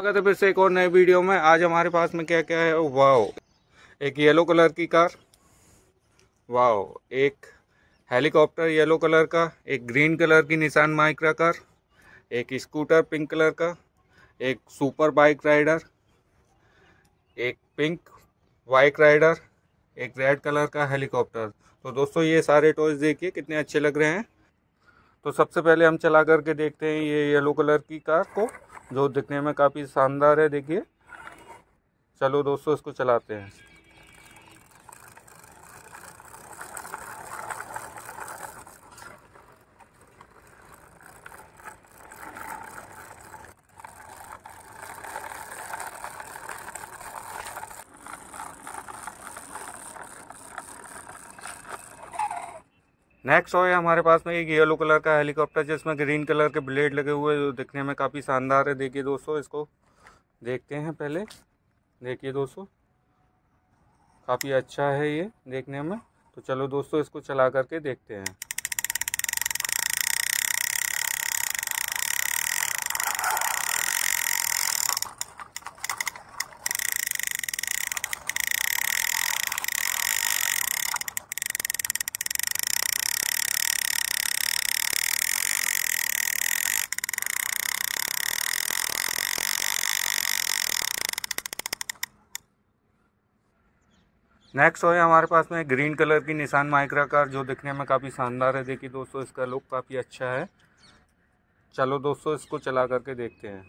स्वागत है फिर से एक और नए वीडियो में आज हमारे पास में क्या क्या है वाओ एक येलो कलर की कार वाओ एक हेलीकॉप्टर येलो कलर का एक ग्रीन कलर की निशान माइक्रा कार एक स्कूटर पिंक कलर का एक सुपर बाइक राइडर एक पिंक बाइक राइडर एक रेड कलर का हेलीकॉप्टर तो दोस्तों ये सारे टॉयज देखिए कितने अच्छे लग रहे हैं तो सबसे पहले हम चला करके देखते हैं ये येलो कलर की कार को जो दिखने में काफ़ी शानदार है देखिए चलो दोस्तों इसको चलाते हैं नेक्स्ट और हमारे पास में एक येलो कलर का हेलीकॉप्टर जिसमें ग्रीन कलर के ब्लेड लगे हुए जो दिखने में काफ़ी शानदार है देखिए दोस्तों इसको देखते हैं पहले देखिए दोस्तों काफ़ी अच्छा है ये देखने में तो चलो दोस्तों इसको चला करके देखते हैं नेक्स्ट हो हमारे पास में ग्रीन कलर की निशान माइक्रा कार जो दिखने में काफ़ी शानदार है देखिए दोस्तों इसका लुक काफ़ी अच्छा है चलो दोस्तों इसको चला करके देखते हैं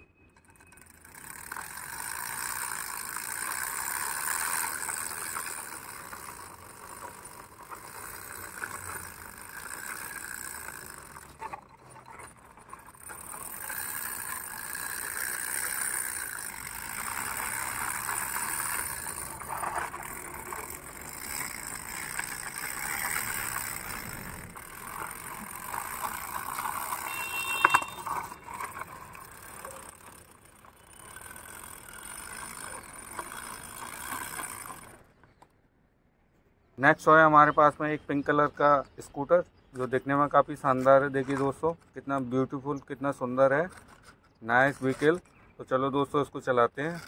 नेक्स्ट है हमारे पास में एक पिंक कलर का स्कूटर जो देखने में काफ़ी शानदार है देखिए दोस्तों कितना ब्यूटीफुल कितना सुंदर है नाइस व्हीकल तो चलो दोस्तों इसको चलाते हैं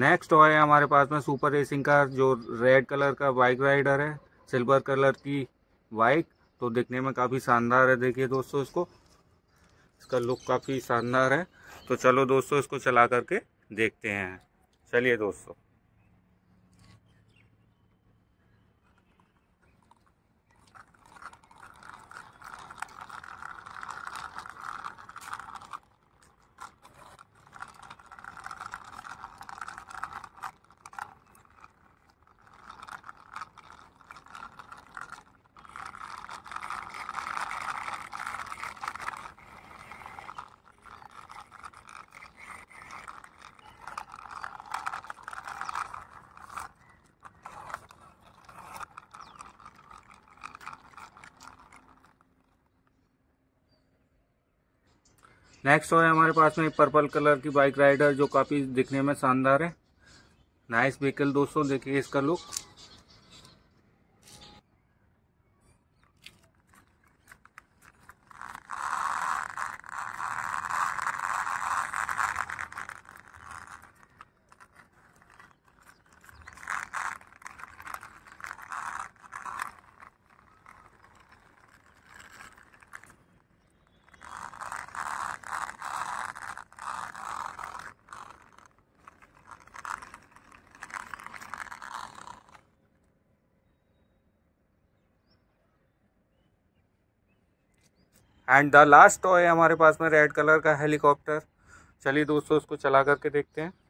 नेक्स्ट और तो है हमारे पास में सुपर रेसिंग कार जो रेड कलर का बाइक राइडर है सिल्वर कलर की बाइक तो दिखने में काफ़ी शानदार है देखिए दोस्तों इसको इसका लुक काफ़ी शानदार है तो चलो दोस्तों इसको चला करके देखते हैं चलिए दोस्तों नेक्स्ट तो है हमारे पास में पर्पल कलर की बाइक राइडर जो काफ़ी दिखने में शानदार है नाइस व्हीकल दोस्तों देखिए इसका look and the last toy हमारे पास में रेड कलर का हेलीकॉप्टर चलिए दोस्तों उसको चला करके देखते हैं